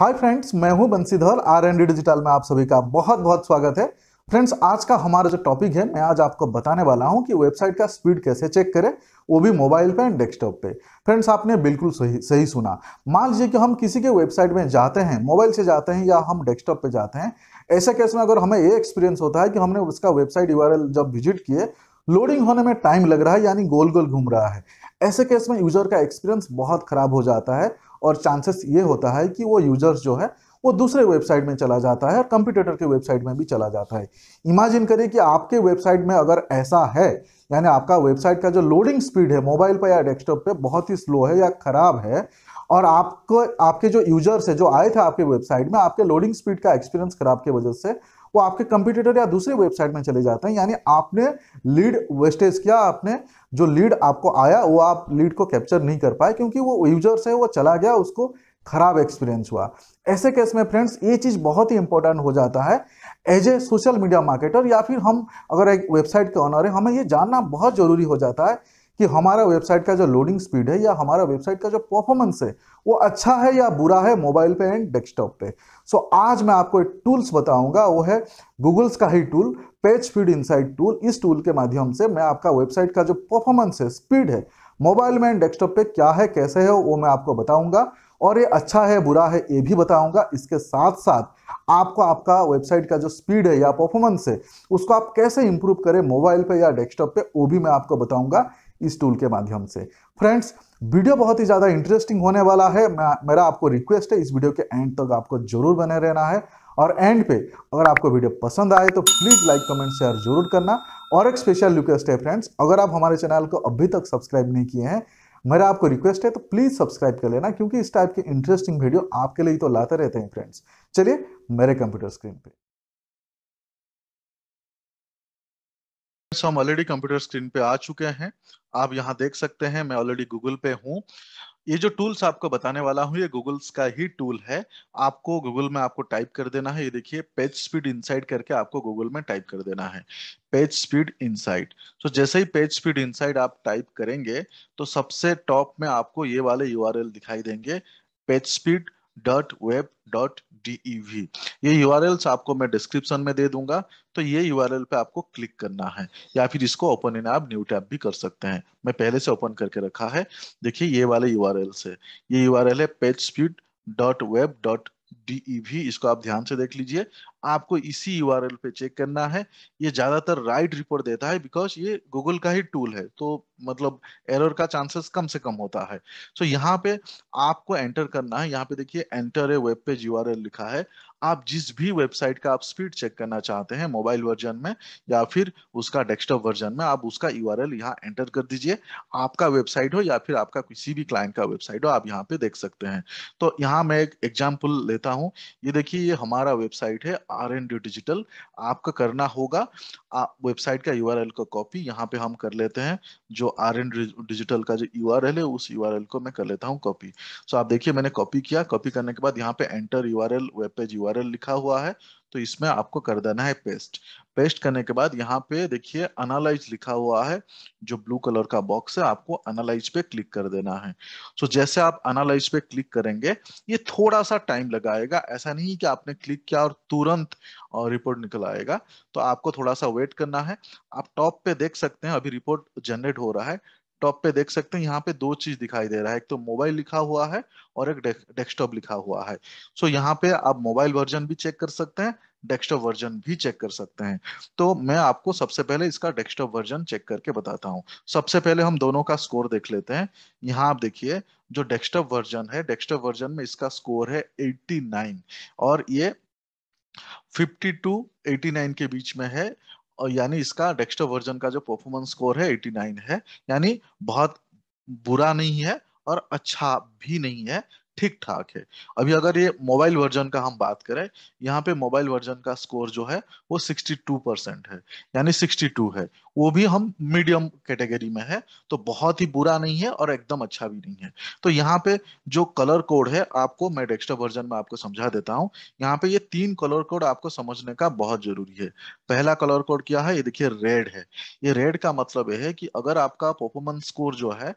hi friends मैं हूं Bansidhar are and digital में आप सभी का बहुत बहुत स्वागत है फ्रेंड्स आज का हमारा जो टॉपिक है मैं आज आपको बताने वाला हूं कि वेबसाइट का स्पीड कैसे चेक करें वो भी मोबाइल पे एंड डेस्कटॉप पे फ्रेंड्स आपने बिल्कुल सही सही सुना मान लीजिए कि हम किसी के वेबसाइट में जाते हैं मोबाइल से जाते हैं या हम डेस्कटॉप पर जाते हैं ऐसे केस में अगर हमें ये एक्सपीरियंस होता है कि हमने उसका वेबसाइट यू जब विजिट किए लोडिंग होने में टाइम लग रहा है यानी गोल गोल घूम रहा है ऐसे केस में यूजर का एक्सपीरियंस बहुत खराब हो जाता है और चांसेस ये होता है कि वो यूजर्स जो है वो दूसरे वेबसाइट में चला जाता है और कंप्यूटर के वेबसाइट में भी चला जाता है इमेजिन करिए कि आपके वेबसाइट में अगर ऐसा है यानी आपका वेबसाइट का जो लोडिंग स्पीड है मोबाइल पर या डेस्कटॉप पर बहुत ही स्लो है या खराब है और आपको आपके जो यूजर्स है जो आए थे आपके वेबसाइट में आपके लोडिंग स्पीड का एक्सपीरियंस खराब की वजह से वो आपके कंप्यूटर या दूसरे वेबसाइट में चले जाते हैं यानी आपने लीड वेस्टेज किया आपने जो लीड आपको आया वो आप लीड को कैप्चर नहीं कर पाए क्योंकि वो यूजर्स है वो चला गया उसको खराब एक्सपीरियंस हुआ ऐसे केस में फ्रेंड्स ये चीज़ बहुत ही इंपॉर्टेंट हो जाता है as a social media marketer या फिर हम अगर एक वेबसाइट के ऑनर है हमें ये जानना बहुत ज़रूरी हो जाता है कि हमारा वेबसाइट का जो लोडिंग स्पीड है या हमारा वेबसाइट का जो परफॉर्मेंस है वो अच्छा है या बुरा है मोबाइल पे एंड डेस्कटॉप पे सो so, आज मैं आपको एक टूल्स बताऊंगा वो है गूगल्स का ही tool page speed insight tool इस टूल के माध्यम से मैं आपका वेबसाइट का जो परफॉर्मेंस है स्पीड है मोबाइल में एंड डेस्कटॉप पे क्या है कैसे है वो मैं आपको बताऊंगा और ये अच्छा है बुरा है ये भी बताऊंगा इसके साथ साथ आपको आपका वेबसाइट का जो स्पीड है या परफॉर्मेंस है उसको आप कैसे इंप्रूव करें मोबाइल पे या डेस्कटॉप पे वो भी मैं आपको बताऊंगा इस टूल के माध्यम से फ्रेंड्स वीडियो बहुत ही ज़्यादा इंटरेस्टिंग होने वाला है मेरा आपको रिक्वेस्ट है इस वीडियो के एंड तक आपको जरूर बने रहना है और एंड पे अगर आपको वीडियो पसंद आए तो प्लीज़ लाइक कमेंट शेयर जरूर करना और एक स्पेशल रिक्वेस्ट है फ्रेंड्स अगर आप हमारे चैनल को अभी तक सब्सक्राइब नहीं किए हैं मेरा आपको रिक्वेस्ट है तो प्लीज़ सब्सक्राइब कर लेना क्योंकि इस टाइप के इंटरेस्टिंग वीडियो आपके लिए तो लाते रहते हैं फ्रेंड्स चलिए मेरे कंप्यूटर स्क्रीन पर सो हम ऑलरेडी कंप्यूटर स्क्रीन पे आ चुके हैं आप यहाँ देख सकते हैं मैं ऑलरेडी गूगल पे हूँ ये जो टूल्स आपको बताने वाला हूँ ये गूगल्स का ही टूल है आपको गूगल में आपको टाइप कर देना है ये देखिए पेज स्पीड इनसाइड करके आपको गूगल में टाइप कर देना है पेज स्पीड इनसाइड तो जैसे ही पेज स्पीड इनसाइड आप टाइप करेंगे तो सबसे टॉप में आपको ये वाले यू दिखाई देंगे page speed dot web dot D ये यू आपको मैं डिस्क्रिप्शन में दे दूंगा तो ये यू पे आपको क्लिक करना है या फिर इसको ओपन इन आप न्यू टैब भी कर सकते हैं मैं पहले से ओपन करके रखा है देखिए ये वाले यू से ये यू है page speed dot web dot dev e इसको आप ध्यान से देख लीजिए आपको इसी एल पे चेक करना है ये ज्यादातर राइट रिपोर्ट देता है बिकॉज ये गूगल का ही टूल है तो मतलब एरर का चांसेस कम से कम होता है सो so, यहाँ पे आपको एंटर करना है यहाँ पे देखिए enter a web page L लिखा है आप जिस भी वेबसाइट का आप स्पीड चेक करना चाहते हैं मोबाइल वर्जन में या फिर उसका डेस्कटॉप वर्जन में आप उसका यू आर यहाँ एंटर कर दीजिए आपका वेबसाइट हो या फिर आपका किसी भी क्लाइंट का वेबसाइट हो आप यहाँ पे देख सकते हैं तो यहाँ मैं एक एग्जाम्पल लेता हूँ ये देखिए ये हमारा वेबसाइट है आर एन डी डिजिटल आपका करना होगा वेबसाइट का यू आर एल का कॉपी यहाँ पे हम कर लेते हैं जो आर एन डिजिटल का जो यू आर एल है उस यू आर एल को मैं कर लेता हूँ कॉपी सो आप देखिए मैंने कॉपी किया कॉपी करने के बाद यहाँ पे enter U R L web page U URL लिखा हुआ है तो इसमें आपको कर देना है पेस्ट पेस्ट करने के बाद यहाँ पे देखिए अनालाइज लिखा हुआ है जो ब्लू कलर का बॉक्स है आपको अनालाइज पे क्लिक कर देना है सो so, जैसे आप अनालाइज पे क्लिक करेंगे ये थोड़ा सा टाइम लगाएगा ऐसा नहीं कि आपने क्लिक किया और तुरंत और रिपोर्ट निकल आएगा तो आपको थोड़ा सा वेट करना है आप टॉप पे देख सकते हैं अभी रिपोर्ट जनरेट हो रहा है टॉप पे देख सकते हैं यहाँ पे दो चीज दिखाई दे रहा है एक तो मोबाइल लिखा हुआ है और एक डेस्कटॉप लिखा हुआ है सो so, यहाँ पे आप मोबाइल वर्जन भी चेक कर सकते हैं डेस्कटॉप वर्जन भी चेक कर सकते हैं तो मैं आपको सबसे पहले इसका डेस्कटॉप वर्जन चेक करके बताता हूँ सबसे पहले हम दोनों का स्कोर देख लेते हैं यहाँ आप देखिए जो डेस्कटॉप वर्जन है डेस्कटॉप वर्जन में इसका स्कोर है एट्टी और ये फिफ्टी 89 के बीच में है और यानी इसका डेस्कटॉप वर्जन का जो परफॉर्मेंस स्कोर है 89 है यानी बहुत बुरा नहीं है और अच्छा भी नहीं है ठीक ठाक है अभी अगर ये मोबाइल वर्जन का हम बात करें यहाँ पे मोबाइल वर्जन का स्कोर जो है वो 62 परसेंट है यानी 62 है वो भी हम मीडियम कैटेगरी में है तो बहुत ही बुरा नहीं है और एकदम अच्छा भी नहीं है तो यहाँ पे जो कलर कोड है आपको मैं डेक्स्टर वर्जन में आपको समझा देता हूँ यहाँ पे ये तीन कलर कोड आपको समझने का बहुत जरूरी है पहला कलर कोड क्या है ये देखिए रेड है ये रेड का मतलब है कि अगर आपका परफॉर्मेंस स्कोर जो है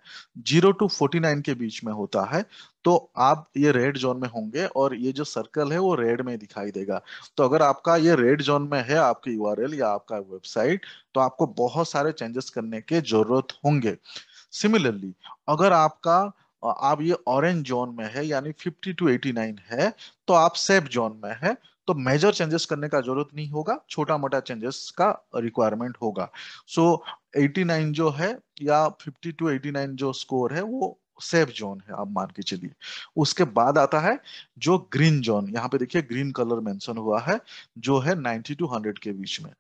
जीरो टू फोर्टी नाइन के बीच में होता है तो आप ये रेड जोन में होंगे और ये जो सर्कल है वो रेड में दिखाई देगा तो अगर आपका ये रेड जोन में है आपकी यूआरएल या आपका वेबसाइट तो आपको बहुत सारे चेंजेस करने के जरूरत होंगे सिमिलरली अगर आपका आप ये ऑरेंज जोन में है यानी 50 टू 89 है तो आप सेफ जोन में है तो मेजर चेंजेस करने का जरूरत नहीं होगा छोटा मोटा चेंजेस का रिक्वायरमेंट होगा सो so, 89 जो है या 50 टू 89 जो स्कोर है वो सेफ जोन है आप मान के चलिए उसके बाद आता है जो ग्रीन जोन यहाँ पे देखिए ग्रीन कलर मेंशन हुआ है जो है 90 टू 100 के बीच में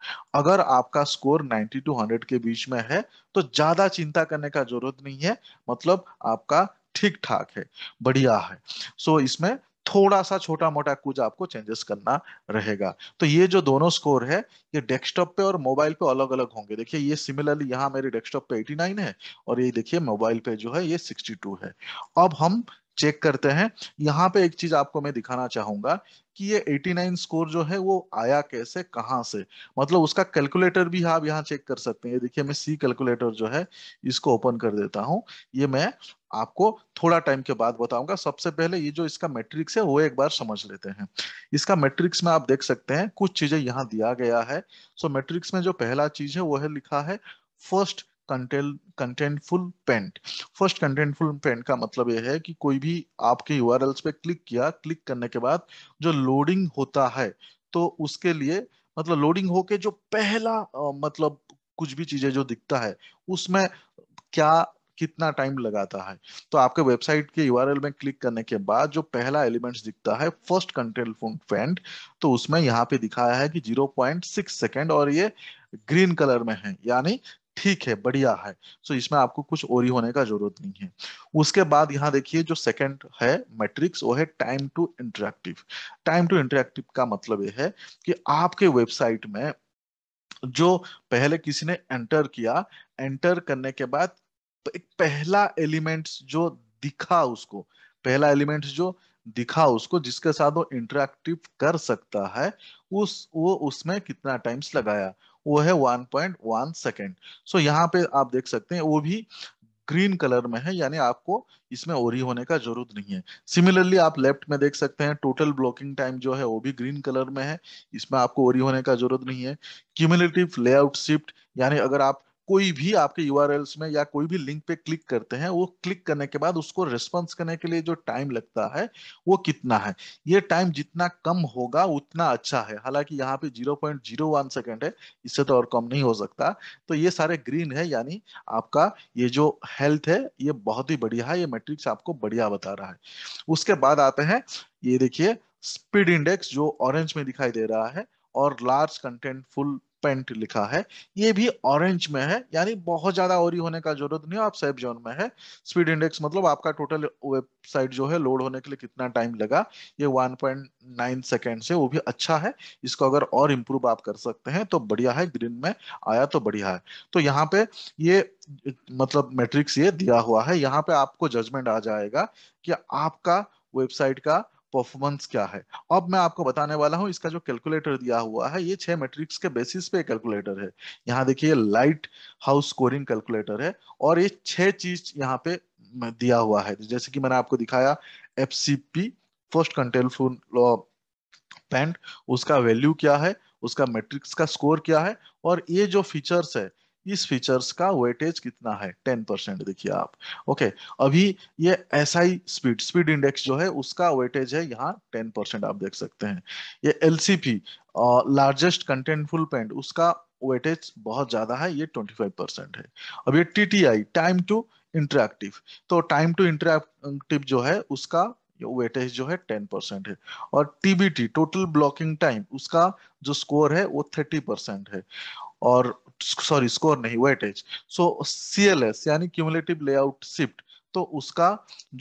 अगर आपका स्कोर 90 टू 100 के बीच में है तो ज्यादा चिंता करने का जरूरत नहीं है मतलब आपका ठीक ठाक है बढ़िया है सो so, इसमें थोड़ा सा छोटा मोटा कुछ आपको चेंजेस करना रहेगा तो ये जो दोनों स्कोर है ये डेस्कटॉप पे और मोबाइल पे अलग अलग होंगे देखिए ये सिमिलरली यहाँ मेरे डेस्कटॉप पे 89 है और ये देखिए मोबाइल पे जो है ये 62 है अब हम चेक करते हैं यहाँ पे एक चीज आपको मैं दिखाना चाहूंगा कि ये 89 स्कोर जो है वो आया कैसे कहाँ से मतलब उसका कैलकुलेटर भी आप यहाँ चेक कर सकते हैं देखिए मैं सी कैलकुलेटर जो है इसको ओपन कर देता हूँ ये मैं आपको थोड़ा टाइम के बाद बताऊंगा सबसे पहले ये जो इसका मैट्रिक्स है वो एक बार समझ लेते हैं इसका मैट्रिक्स में आप देख सकते हैं कुछ चीजें यहाँ दिया गया है सो मैट्रिक्स में जो पहला चीज है वो है लिखा है first content contentful paint first contentful paint का मतलब यह है कि कोई भी आपके यू आर पे क्लिक किया क्लिक करने के बाद जो लोडिंग होता है तो उसके लिए मतलब लोडिंग होके जो पहला आ, मतलब कुछ भी चीजें जो दिखता है उसमें क्या कितना टाइम लगाता है तो आपके वेबसाइट के यू में क्लिक करने के बाद जो पहला एलिमेंट्स दिखता है फर्स्ट कंट्रोल पेंट तो उसमें यहाँ पे दिखाया है कि 0.6 सेकेंड और ये ग्रीन कलर में है यानी ठीक है बढ़िया है सो इसमें आपको कुछ और ही होने का जरूरत नहीं है उसके बाद यहाँ देखिए जो सेकंड है मैट्रिक्स वो है time to interactive time to interactive का मतलब ये है कि आपके वेबसाइट में जो पहले किसी ने एंटर किया एंटर करने के बाद एक पहला एलिमेंट्स जो दिखा उसको पहला एलिमेंट्स जो दिखा उसको जिसके साथ वो इंटरेक्टिव कर सकता है उस वो उसमें कितना टाइम्स लगाया वो है 1.1 सेकेंड सो यहाँ पे आप देख सकते हैं वो भी ग्रीन कलर में है यानी आपको इसमें ओरी होने का जरूरत नहीं है सिमिलरली आप लेफ्ट में देख सकते हैं टोटल ब्लॉकिंग टाइम जो है वो भी ग्रीन कलर में है इसमें आपको ओरी होने का जरूरत नहीं है क्यूमुलेटिव लेआउट शिफ्ट यानी अगर आप कोई भी आपके यू में या कोई भी लिंक पे क्लिक करते हैं वो क्लिक करने के बाद उसको रिस्पॉन्स करने के लिए जो टाइम लगता है वो कितना है ये टाइम जितना कम होगा उतना अच्छा है हालांकि यहाँ पे 0.01 सेकेंड है इससे तो और कम नहीं हो सकता तो ये सारे ग्रीन है यानी आपका ये जो हेल्थ है ये बहुत ही बढ़िया है ये मेट्रिक्स आपको बढ़िया बता रहा है उसके बाद आते हैं ये देखिए स्पीड इंडेक्स जो ऑरेंज में दिखाई दे रहा है और लार्ज कंटेंट फुल पेंट लिखा है ये भी ऑरेंज में है यानी बहुत ज्यादा ओरी होने का जरूरत नहीं आप सेफ जोन में है स्पीड इंडेक्स मतलब आपका टोटल वेबसाइट जो है लोड होने के लिए कितना टाइम लगा ये 1.9 पॉइंट सेकेंड से वो भी अच्छा है इसको अगर और इम्प्रूव आप कर सकते हैं तो बढ़िया है ग्रीन में आया तो बढ़िया है तो यहाँ पे ये मतलब मेट्रिक्स ये दिया हुआ है यहाँ पे आपको जजमेंट आ जाएगा कि आपका वेबसाइट का परफॉर्मेंस क्या है अब मैं आपको बताने वाला हूँ इसका जो कैलकुलेटर दिया हुआ है ये छह मैट्रिक्स के बेसिस पे कैलकुलेटर है यहाँ देखिए लाइट हाउस स्कोरिंग कैलकुलेटर है और ये छह चीज यहाँ पे दिया हुआ है जैसे कि मैंने आपको दिखाया F C P first control paint उसका वैल्यू क्या है उसका मैट्रिक्स का स्कोर क्या है और ये जो फीचर्स है इस फीचर्स का वेटेज कितना है टेन परसेंट देखिए आप ओके अभी ये S I speed speed index जो है उसका वेटेज है यहाँ टेन परसेंट आप देख सकते हैं ये L C P largest contentful paint उसका वेटेज बहुत ज्यादा है ये 25 परसेंट है अब ये टी टाइम टू इंटरेक्टिव तो टाइम टू इंटरेक्टिव जो है उसका वेटेज जो है 10 परसेंट है और टीबीटी टोटल ब्लॉकिंग टाइम उसका जो स्कोर है वो 30 परसेंट है और सॉरी स्कोर नहीं वेटेज सो एस यानी क्यूमुलेटिव लेआउट शिफ्ट तो उसका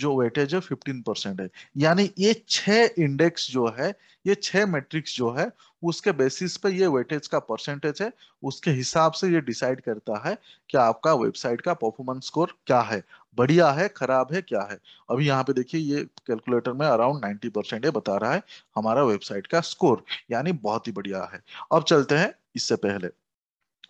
जो वेटेज है फिफ्टीन परसेंट है यानी ये छह इंडेक्स जो है ये छह मैट्रिक्स जो है उसके बेसिस पे ये वेटेज का परसेंटेज है उसके हिसाब से ये डिसाइड करता है कि आपका वेबसाइट का परफॉर्मेंस स्कोर क्या है बढ़िया है खराब है क्या है अभी यहाँ पे देखिए ये कैलकुलेटर में अराउंड 90 परसेंट ये बता रहा है हमारा वेबसाइट का स्कोर यानी बहुत ही बढ़िया है अब चलते हैं इससे पहले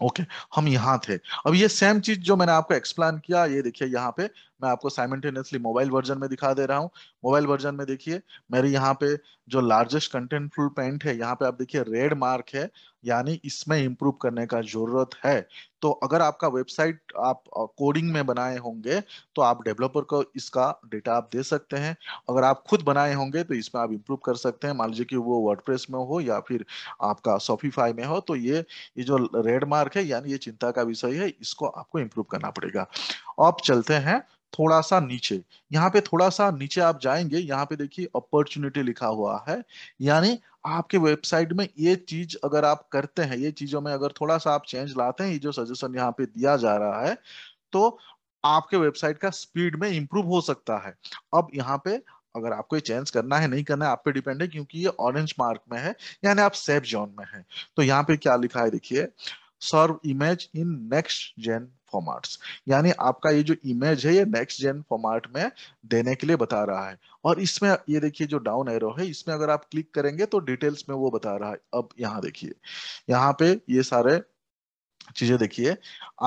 ओके हम यहाँ थे अब ये सेम चीज जो मैंने आपको एक्सप्लेन किया ये देखिए यहाँ पे मैं आपको साइमेंटेनियसली मोबाइल वर्जन में दिखा दे रहा हूँ मोबाइल वर्जन में देखिए मेरी यहाँ पे जो लार्जेस्ट कंटेंटफुल पेंट है यहाँ पे आप देखिए रेड मार्क है यानी इसमें इम्प्रूव करने का जरूरत है तो अगर आपका वेबसाइट आप कोडिंग में बनाए होंगे तो आप डेवलपर को इसका डेटा आप दे सकते हैं अगर आप खुद बनाए होंगे तो इसमें आप इम्प्रूव कर सकते हैं मान लीजिए कि वो वर्डप्रेस में हो या फिर आपका सॉफीफाई में हो तो ये ये जो रेड मार्क है यानी ये चिंता का विषय है इसको आपको इम्प्रूव करना पड़ेगा अब चलते हैं थोड़ा सा नीचे यहाँ पे थोड़ा सा नीचे आप जाएंगे यहाँ पे देखिए अपॉर्चुनिटी लिखा हुआ है यानी आपके वेबसाइट में ये चीज अगर आप करते हैं ये चीजों में अगर थोड़ा सा आप चेंज लाते हैं ये जो सजेशन यहाँ पे दिया जा रहा है तो आपके वेबसाइट का स्पीड में इंप्रूव हो सकता है अब यहाँ पे अगर आपको ये चेंज करना है नहीं करना है आप पे डिपेंड है क्योंकि ये ऑरेंज मार्क में है यानी आप सेफ जोन में है तो यहाँ पे क्या लिखा है देखिए serve image in next gen formats यानी आपका ये जो इमेज है ये नेक्स्ट जेन फॉर्मेट में देने के लिए बता रहा है और इसमें ये देखिए जो डाउन एरो है इसमें अगर आप क्लिक करेंगे तो डिटेल्स में वो बता रहा है अब यहाँ देखिए यहाँ पे ये सारे चीजें देखिए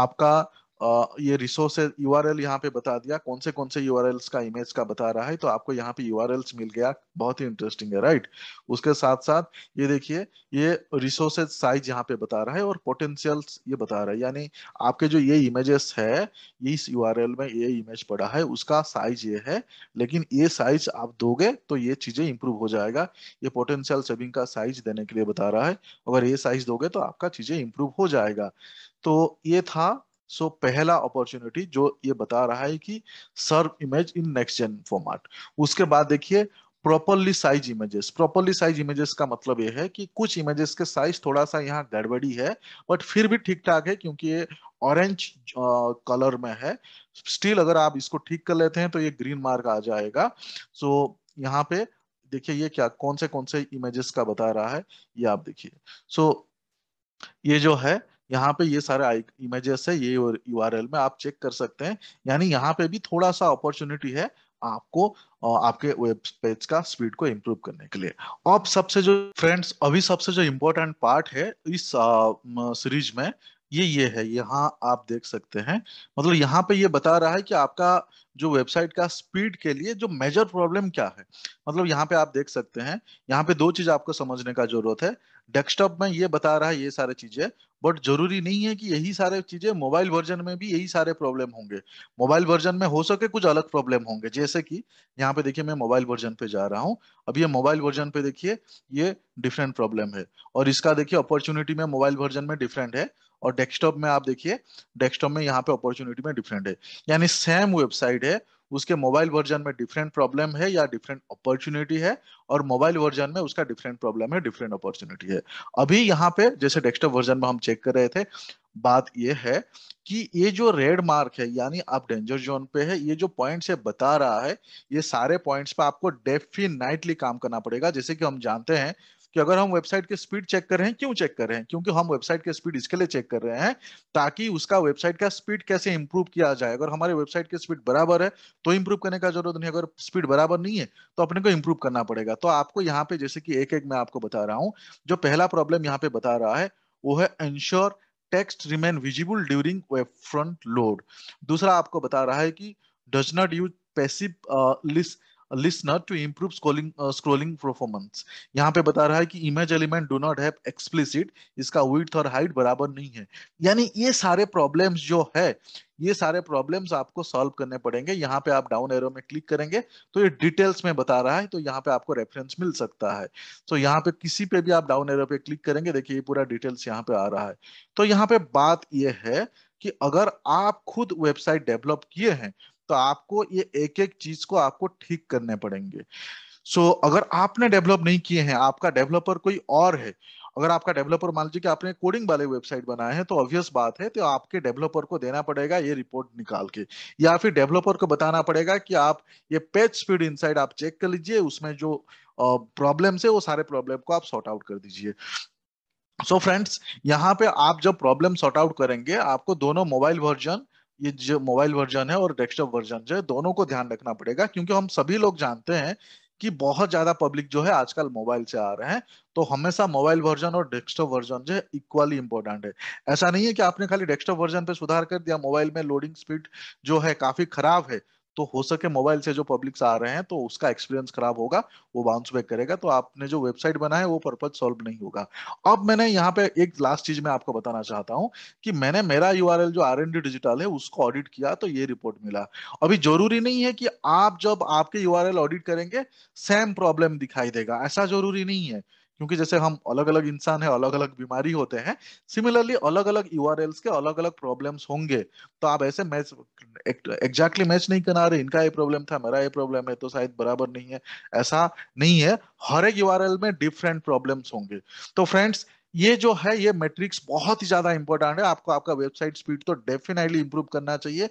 आपका ये रिसोर्सेज यू आर यहाँ पे बता दिया कौन से कौन से यू का इमेज का बता रहा है तो आपको यहाँ पे यू मिल गया बहुत ही इंटरेस्टिंग है राइट उसके साथ साथ ये देखिए ये रिसोर्सेज साइज यहाँ पे बता रहा है और पोटेंशियल्स ये बता रहा है यानी आपके जो ये इमेजेस है इस यू में ये इमेज पड़ा है उसका साइज ये है लेकिन ये साइज आप दोगे तो ये चीजें इंप्रूव हो जाएगा ये पोटेंशियल सेविंग का साइज देने के लिए बता रहा है अगर ये साइज दोगे तो आपका चीजें इंप्रूव हो जाएगा तो ये था सो so, पहला अपॉर्चुनिटी जो ये बता रहा है कि serve image in next gen format उसके बाद देखिए properly size images properly size images का मतलब ये है कि कुछ इमेजेस के साइज थोड़ा सा यहाँ गड़बड़ी है बट फिर भी ठीक ठाक है क्योंकि ये ऑरेंज कलर में है स्टिल अगर आप इसको ठीक कर लेते हैं तो ये ग्रीन मार्क आ जाएगा सो so, यहाँ पे देखिए ये क्या कौन से कौन से इमेजेस का बता रहा है ये आप देखिए सो so, ये जो है यहाँ पे ये सारे इमेजेस है ये यूआरएल में आप चेक कर सकते हैं यानी यहाँ पे भी थोड़ा सा अपॉर्चुनिटी है आपको आपके वेब पेज का स्पीड को इम्प्रूव करने के लिए अब सबसे जो फ्रेंड्स अभी सबसे जो इम्पोर्टेंट पार्ट है इस सीरीज में ये ये है यहाँ आप देख सकते हैं मतलब यहाँ पे ये बता रहा है कि आपका जो वेबसाइट का स्पीड के लिए जो मेजर प्रॉब्लम क्या है मतलब यहाँ पे आप देख सकते हैं यहाँ पे दो चीज आपको समझने का जरूरत है डेस्कटॉप में ये बता रहा है ये सारी चीजें बट जरूरी नहीं है कि यही सारे चीजें मोबाइल वर्जन में भी यही सारे प्रॉब्लम होंगे मोबाइल वर्जन में हो सके कुछ अलग प्रॉब्लम होंगे जैसे कि यहाँ पे देखिए मैं मोबाइल वर्जन पे जा रहा हूँ अब ये मोबाइल वर्जन पे देखिए ये डिफरेंट प्रॉब्लम है और इसका देखिए अपॉर्चुनिटी में मोबाइल वर्जन में डिफरेंट है और डेस्कटॉप में आप देखिए डेस्कटॉप में यहाँ पे अपॉर्चुनिटी में डिफरेंट है यानी सेम वेबसाइट है उसके मोबाइल वर्जन में डिफरेंट प्रॉब्लम है या डिफरेंट अपॉर्चुनिटी है और मोबाइल वर्जन में उसका डिफरेंट प्रॉब्लम है डिफरेंट अपॉर्चुनिटी है अभी यहाँ पे जैसे डेस्कटॉप वर्जन में हम चेक कर रहे थे बात यह है कि ये जो रेड मार्क है यानी आप डेंजर जोन पे है ये जो पॉइंट्स है बता रहा है ये सारे पॉइंट्स पे आपको डेफिनेटली काम करना पड़ेगा जैसे कि हम जानते हैं कि अगर हम वेबसाइट की स्पीड चेक कर रहे हैं क्यों चेक कर रहे हैं क्योंकि हम वेबसाइट की स्पीड इसके लिए चेक कर रहे हैं ताकि उसका वेबसाइट का स्पीड कैसे इंप्रूव किया जाए अगर हमारे वेबसाइट की स्पीड बराबर है तो इंप्रूव करने का जरूरत नहीं अगर स्पीड बराबर नहीं है तो अपने को इंप्रूव करना पड़ेगा तो आपको यहाँ पे जैसे कि एक एक मैं आपको बता रहा हूँ जो पहला प्रॉब्लम यहाँ पे बता रहा है वो है ensure text remain visible during web font load दूसरा आपको बता रहा है कि does not use passive list listener to improve scrolling uh, scrolling performance यहाँ पे बता रहा है कि image element do not have explicit इसका width और height बराबर नहीं है यानी ये सारे problems जो है ये सारे problems आपको solve करने पड़ेंगे यहाँ पे आप down arrow में click करेंगे तो ये details में बता रहा है तो यहाँ पे आपको reference मिल सकता है तो so यहाँ पे किसी पे भी आप down arrow पे click करेंगे देखिए ये पूरा details यहाँ पे आ रहा है तो यहाँ पे बात ये है कि अगर आप खुद वेबसाइट डेवलप किए हैं तो आपको ये एक एक चीज को आपको ठीक करने पड़ेंगे सो so, अगर आपने डेवलप नहीं किए हैं आपका डेवलपर कोई और है अगर आपका डेवलपर मान लीजिए कि आपने कोडिंग वाले वेबसाइट बनाए हैं तो ऑब्वियस बात है तो आपके डेवलपर को देना पड़ेगा ये रिपोर्ट निकाल के या फिर डेवलपर को बताना पड़ेगा कि आप ये पेज स्पीड इनसाइड आप चेक कर लीजिए उसमें जो प्रॉब्लम है वो सारे प्रॉब्लम को आप सॉर्ट आउट कर दीजिए सो फ्रेंड्स यहाँ पे आप जब प्रॉब्लम सॉर्ट आउट करेंगे आपको दोनों मोबाइल वर्जन ये जो मोबाइल वर्जन है और डेस्कटॉप वर्जन जो है दोनों को ध्यान रखना पड़ेगा क्योंकि हम सभी लोग जानते हैं कि बहुत ज्यादा पब्लिक जो है आजकल मोबाइल से आ रहे हैं तो हमेशा मोबाइल वर्जन और डेस्कटॉप वर्जन जो है इक्वली इंपॉर्टेंट है ऐसा नहीं है कि आपने खाली डेस्कटॉप वर्जन पे सुधार कर दिया मोबाइल में लोडिंग स्पीड जो है काफी खराब है तो हो सके मोबाइल से जो पब्लिक्स आ रहे हैं तो उसका एक्सपीरियंस खराब होगा वो बाउंस बैक करेगा तो आपने जो वेबसाइट है वो पर्पज सॉल्व नहीं होगा अब मैंने यहाँ पे एक लास्ट चीज मैं आपको बताना चाहता हूँ कि मैंने मेरा यू जो आर डिजिटल है उसको ऑडिट किया तो ये रिपोर्ट मिला अभी जरूरी नहीं है कि आप जब आपके यू ऑडिट करेंगे सेम प्रॉब्लम दिखाई देगा ऐसा जरूरी नहीं है क्योंकि जैसे हम अलग अलग इंसान है अलग अलग बीमारी होते हैं सिमिलरली अलग अलग यू के अलग अलग प्रॉब्लम्स होंगे तो आप ऐसे मैच एग्जैक्टली मैच नहीं करना रहे इनका ये प्रॉब्लम था मेरा ये प्रॉब्लम है तो शायद बराबर नहीं है ऐसा नहीं है हर एक यू में डिफरेंट प्रॉब्लम्स होंगे तो फ्रेंड्स ये जो है ये मैट्रिक्स बहुत ही ज्यादा इंपॉर्टेंट है आपको आपका वेबसाइट स्पीड तो डेफिनेटली इंप्रूव करना चाहिए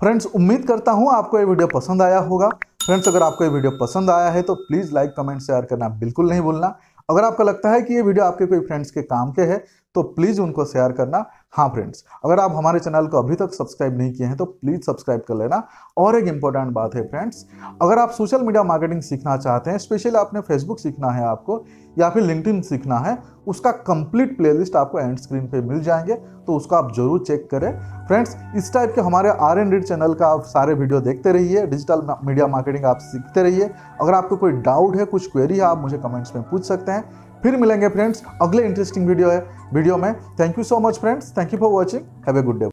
फ्रेंड्स उम्मीद करता हूं आपको ये वीडियो पसंद आया होगा फ्रेंड्स अगर आपको ये वीडियो पसंद आया है तो प्लीज़ लाइक कमेंट शेयर करना बिल्कुल नहीं भूलना अगर आपको लगता है कि ये वीडियो आपके कोई फ्रेंड्स के काम के है तो प्लीज़ उनको शेयर करना हाँ फ्रेंड्स अगर आप हमारे चैनल को अभी तक सब्सक्राइब नहीं किए हैं तो प्लीज़ सब्सक्राइब कर लेना और एक इंपॉर्टेंट बात है फ्रेंड्स अगर आप सोशल मीडिया मार्केटिंग सीखना चाहते हैं स्पेशली आपने फेसबुक सीखना है आपको या फिर लिंकड सीखना है उसका कंप्लीट प्लेलिस्ट आपको एंड स्क्रीन पे मिल जाएंगे तो उसको आप जरूर चेक करें फ्रेंड्स इस टाइप के हमारे आर एंड रीड चैनल का आप सारे वीडियो देखते रहिए डिजिटल मीडिया मार्केटिंग आप सीखते रहिए अगर आपको कोई डाउट है कुछ क्वेरी है आप मुझे कमेंट्स में पूछ सकते हैं फिर मिलेंगे फ्रेंड्स अगले इंटरेस्टिंग वीडियो है वीडियो में thank you so much friends thank you for watching have a good day